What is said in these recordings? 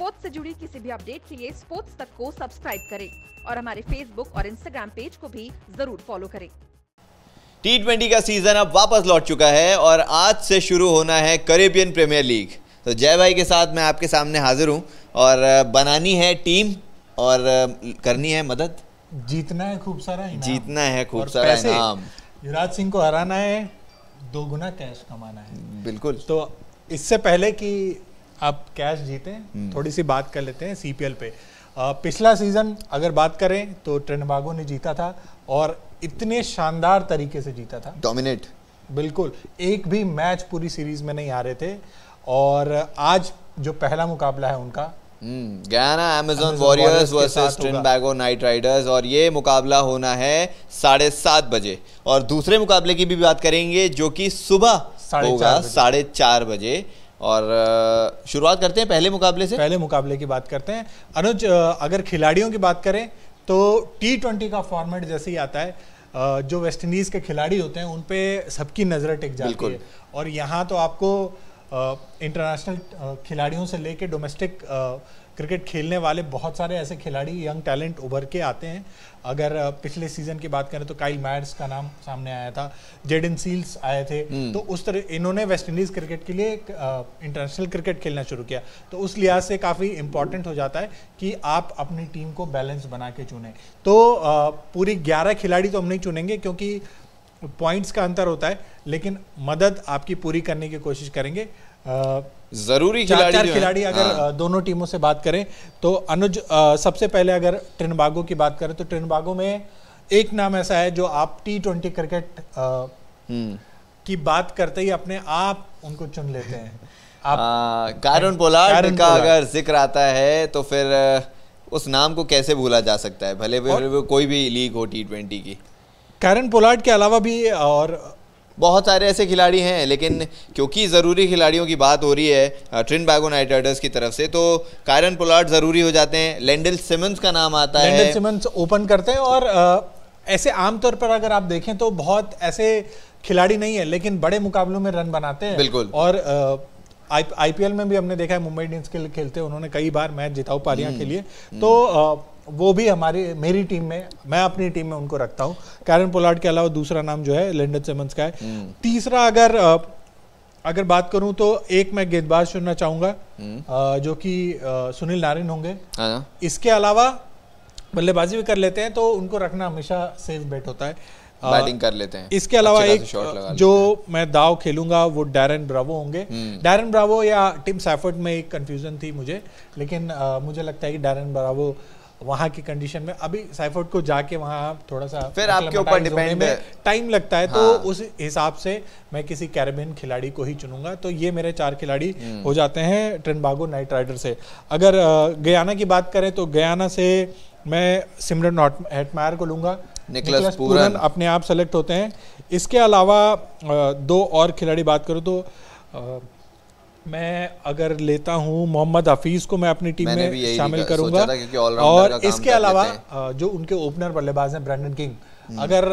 Sports से जुड़ी किसी भी अपडेट के लिए स्पोर्ट्स तक को सब्सक्राइब करें और हमारे फेसबुक और इंस्टाग्राम पेज को भी जरूर फॉलो करें टी ट्वेंटी का सीजन अब वापस लौट चुका है और आज से शुरू होना है करेबियन प्रीमियर लीग तो जय भाई के साथ मैं आपके सामने हाजिर हूँ और बनानी है टीम और करनी है मदद जीतना है खूब सारा इनाम जीतना है खूब सारा इनाम युवराज सिंह को हराना है दो गुना कैश कमाना है बिल्कुल तो इससे पहले कि आप कैश जीते हम्म। थोड़ी सी बात कर लेते हैं सीपीएल पे आ, पिछला सीजन अगर बात करें तो ट्रेनबागो ने जीता था और इतने शानदार तरीके से जीता था डोमिनेट बिल्कुल एक भी मैच पूरी सीरीज में नहीं आ रहे थे और आज जो पहला मुकाबला है उनका Guyana Amazon Warriors versus Trinbago Knight Riders और ये मुकाबला होना है साढ़े सात बजे और दूसरे मुकाबले की भी बात करेंगे जो कि सुबह होगा साढ़े चार बजे और शुरुआत करते हैं पहले मुकाबले से पहले मुकाबले की बात करते हैं अनुज अगर खिलाड़ियों की बात करें तो टी ट्वेंटी का फॉर्मेट जैसे ही आता है जो वेस्ट इंडीज़ के खिलाड़ी होते हैं उन पे सबकी नज़र टिक जाती है और यहाँ तो आपको इंटरनेशनल खिलाड़ियों से लेके डोमेस्टिक क्रिकेट खेलने वाले बहुत सारे ऐसे खिलाड़ी यंग टैलेंट उभर के आते हैं अगर पिछले सीजन की बात करें तो काइल मैड्स का नाम सामने आया था जेडिन सील्स आए थे हम्म। तो उस तरह इन्होंने वेस्ट इंडीज़ क्रिकेट के लिए इंटरनेशनल क्रिकेट खेलना शुरू किया तो उस लिहाज से काफ़ी इंपॉर्टेंट हो जाता है कि आप अपनी टीम को बैलेंस बना के चुनें तो पूरी ग्यारह खिलाड़ी तो हम नहीं चुनेंगे क्योंकि पॉइंट्स का अंतर होता है लेकिन मदद आपकी पूरी करने की कोशिश करेंगे जरूरी चार चार खिलाड़ी अगर हाँ। दोनों टीमों से बात करें तो अनुज आ, सबसे पहले अगर ट्रिनबागो की बात करें तो ट्रिनबागो में एक नाम ऐसा है जो आप टी ट्वेंटी क्रिकेट आ, की बात करते ही अपने आप उनको चुन लेते हैं आप कारण पोलार्ड का अगर जिक्र आता है तो फिर उस नाम को कैसे भूला जा सकता है भले कोई भी लीग हो टी ट्वेंटी की कैरन पोलार्ड के अलावा भी और बहुत सारे ऐसे खिलाड़ी हैं लेकिन क्योंकि ज़रूरी खिलाड़ियों की बात हो रही है ट्रिन बैगो नाइट राइडर्स की तरफ से तो कायरन पोलार्ड ज़रूरी हो जाते हैं लेंडल सिमंस का नाम आता लेंडल है लेंडल सिमंस ओपन करते हैं और आ, ऐसे आमतौर पर अगर आप देखें तो बहुत ऐसे खिलाड़ी नहीं है लेकिन बड़े मुकाबलों में रन बनाते हैं बिल्कुल और आईपीएल में भी हमने देखा है मुंबई इंडियंस के लिए खेलते हैं उन्होंने कई बार मैच जिताओ पालिया हम्म। के लिए हम्म। तो वो भी हमारी मेरी टीम में मैं अपनी टीम में उनको रखता हूँ कैरन पोलार्ड के अलावा दूसरा नाम जो है लेंडन सेमंस का है हम्म। तीसरा अगर अगर बात करूं तो एक मैं गेंदबाज चुनना चाहूंगा हम्म। जो कि सुनील नारायण होंगे हाँ, हाँ। इसके अलावा बल्लेबाजी भी कर लेते हैं तो उनको रखना हमेशा सेफ बेट होता है बैटिंग कर लेते हैं इसके अलावा एक जो मैं दाव खेलूंगा वो डैरन ब्रावो होंगे डैरन हम्म। ब्रावो या टिम सैफर्ट में एक कंफ्यूजन थी मुझे लेकिन आ, मुझे लगता है कि डैरन ब्रावो वहाँ की कंडीशन में अभी साइफोर्ड को जाके वहां थोड़ा सा फिर आपके ऊपर डिपेंड है टाइम लगता है तो हाँ। तो उस हिसाब से मैं किसी कैरेबियन खिलाड़ी को ही चुनूंगा तो ये मेरे चार खिलाड़ी हम्म। हो जाते हैं ट्रिनबागो नाइट राइडर से अगर गयाना की बात करें तो गयाना से मैं सिमरन हेटमायर को लूंगा निकलस पूरन अपने आप सेलेक्ट होते हैं इसके अलावा दो और खिलाड़ी बात करूँ तो मैं अगर लेता हूँ मोहम्मद हफीज को मैं अपनी टीम में शामिल करूंगा और इसके अलावा जो उनके ओपनर बल्लेबाज हैं ब्रैंडन हम्म। किंग अगर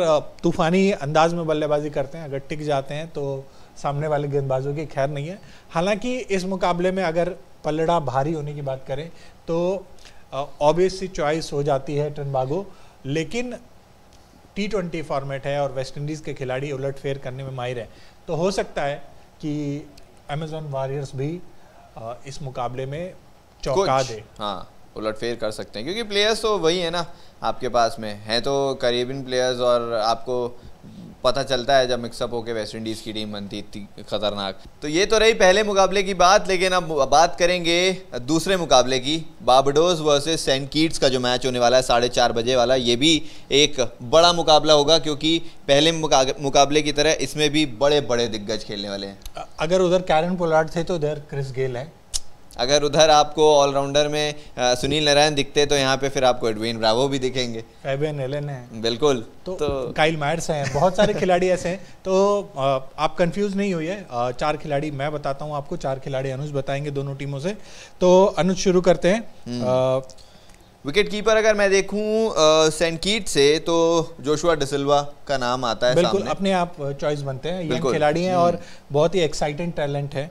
तूफानी अंदाज में बल्लेबाजी करते हैं अगर टिक जाते हैं तो सामने वाले गेंदबाजों की खैर नहीं है हालांकि इस मुकाबले में अगर पलड़ा भारी होने की बात करें तो ऑब्वियसली चॉइस हो जाती है टनबागो लेकिन टी ट्वेंटी फॉर्मेट है और वेस्ट इंडीज़ के खिलाड़ी उलट फेर करने में माहिर है तो हो सकता है कि अमेजोन वॉरियर्स भी इस मुकाबले में चौंका दे हाँ उलटफेर कर सकते हैं क्योंकि प्लेयर्स तो वही है ना आपके पास में हैं तो करीबिन प्लेयर्स और आपको पता चलता है जब मिक्सअप होकर वेस्ट इंडीज़ की टीम बनती इतनी ख़तरनाक तो ये तो रही पहले मुकाबले की बात लेकिन अब बात करेंगे दूसरे मुकाबले की बाबडोज वर्सेस सेंट कीट्स का जो मैच होने वाला है साढ़े चार बजे वाला ये भी एक बड़ा मुकाबला होगा क्योंकि पहले मुकाबले की तरह इसमें भी बड़े बड़े दिग्गज खेलने वाले हैं अगर उधर कैरन पोलार्ड थे तो उधर क्रिस गेल है अगर उधर आपको ऑलराउंडर में सुनील नारायण दिखते तो यहाँ पे फिर आपको एडविन ब्रावो भी दिखेंगे एडविन एलन है बिल्कुल तो, तो काइल मायर्स हैं बहुत सारे खिलाड़ी ऐसे हैं तो आप कंफ्यूज नहीं हुई है चार खिलाड़ी मैं बताता हूँ आपको चार खिलाड़ी अनुज बताएंगे दोनों टीमों से तो अनुज शुरू करते हैं विकेट हम्म। कीपर अगर मैं देखूं सेंट कीट से तो जोशुआ डिसल्वा का नाम आता है बिल्कुल सामने। अपने आप चॉइस बनते हैं ये खिलाड़ी हैं हम्म। और बहुत ही एक्साइटिंग टैलेंट है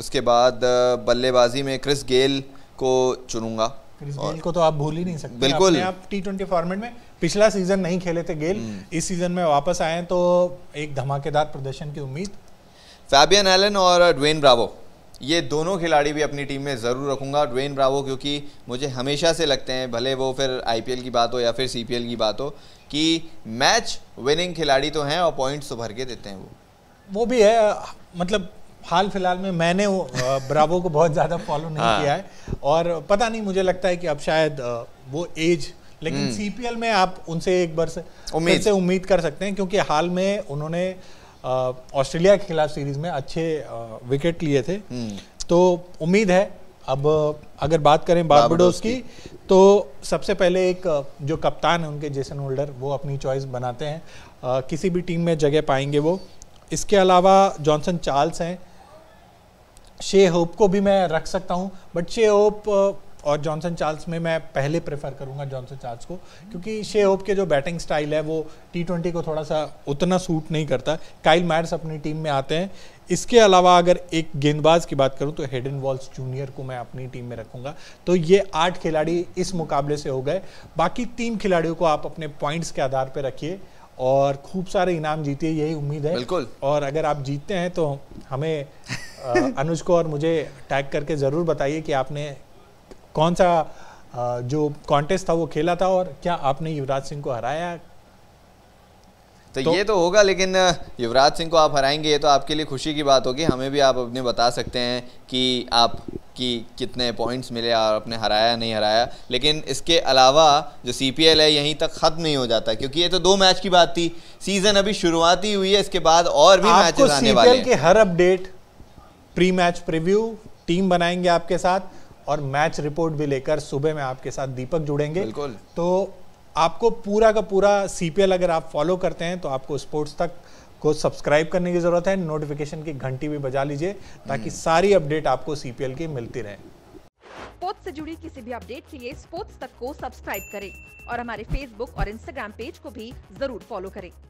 उसके बाद बल्लेबाजी में क्रिस गेल को चुनूंगा क्रिस गेल को तो आप भूल ही नहीं सकते बिल्कुल आप टी ट्वेंटी फॉर्मेट में पिछला सीजन नहीं खेले थे गेल हम्म। इस सीजन में वापस आए तो एक धमाकेदार प्रदर्शन की उम्मीद फैबियन एलन और ड्वेन ब्रावो ये दोनों खिलाड़ी भी अपनी टीम में ज़रूर रखूंगा ड्वेन ब्रावो क्योंकि मुझे हमेशा से लगते हैं भले वो फिर आई की बात हो या फिर सी की बात हो कि मैच विनिंग खिलाड़ी तो हैं और पॉइंट्स तो भर के देते हैं वो वो भी है मतलब हाल फिलहाल में मैंने ब्रावो को बहुत ज़्यादा फॉलो नहीं हाँ। किया है और पता नहीं मुझे लगता है कि अब शायद वो एज लेकिन सीपीएल हम्म। में आप उनसे एक बार से उम्मीद से उम्मीद कर सकते हैं क्योंकि हाल में उन्होंने ऑस्ट्रेलिया के खिलाफ सीरीज में अच्छे विकेट लिए थे हम्म। तो उम्मीद है अब अगर बात करें बारबाडोस की तो सबसे पहले एक जो कप्तान है उनके जेसन होल्डर वो अपनी चॉइस बनाते हैं किसी भी टीम में जगह पाएंगे वो इसके अलावा जॉनसन चार्ल्स हैं शे होप को भी मैं रख सकता हूँ बट शे होप और जॉनसन चार्ल्स में मैं पहले प्रेफर करूँगा जॉनसन चार्ल्स को क्योंकि शे होप के जो बैटिंग स्टाइल है वो टी ट्वेंटी को थोड़ा सा उतना सूट नहीं करता काइल मैर्स अपनी टीम में आते हैं इसके अलावा अगर एक गेंदबाज की बात करूं तो हेडन वॉल्स जूनियर को मैं अपनी टीम में रखूंगा तो ये आठ खिलाड़ी इस मुकाबले से हो गए बाकी तीन खिलाड़ियों को आप अपने पॉइंट्स के आधार पर रखिए और खूब सारे इनाम है यही उम्मीद है बिल्कुल और अगर आप जीतते हैं तो हमें अनुज को और मुझे टैग करके ज़रूर बताइए कि आपने कौन सा जो कॉन्टेस्ट था वो खेला था और क्या आपने युवराज सिंह को हराया तो, तो ये तो होगा लेकिन युवराज सिंह को आप हराएंगे ये तो आपके लिए खुशी की बात होगी हमें भी आप अपने बता सकते हैं कि आप कि कितने पॉइंट्स मिले और अपने हराया नहीं हराया लेकिन इसके अलावा जो सी है यहीं तक ख़त्म नहीं हो जाता क्योंकि ये तो दो मैच की बात थी सीज़न अभी शुरुआत ही हुई है इसके बाद और भी मैच आने वाले हैं के हर update pre match preview team बनाएंगे आपके साथ और मैच रिपोर्ट भी लेकर सुबह में आपके साथ दीपक जुड़ेंगे बिल्कुल तो आपको पूरा का पूरा सी अगर आप फॉलो करते हैं तो आपको स्पोर्ट्स तक को सब्सक्राइब करने की ज़रूरत है नोटिफिकेशन की घंटी भी बजा लीजिए ताकि हम्म। सारी अपडेट आपको सी की मिलती रहे स्पोर्ट्स से जुड़ी किसी भी अपडेट के लिए स्पोर्ट्स तक को सब्सक्राइब करें और हमारे फेसबुक और इंस्टाग्राम पेज को भी जरूर फॉलो करें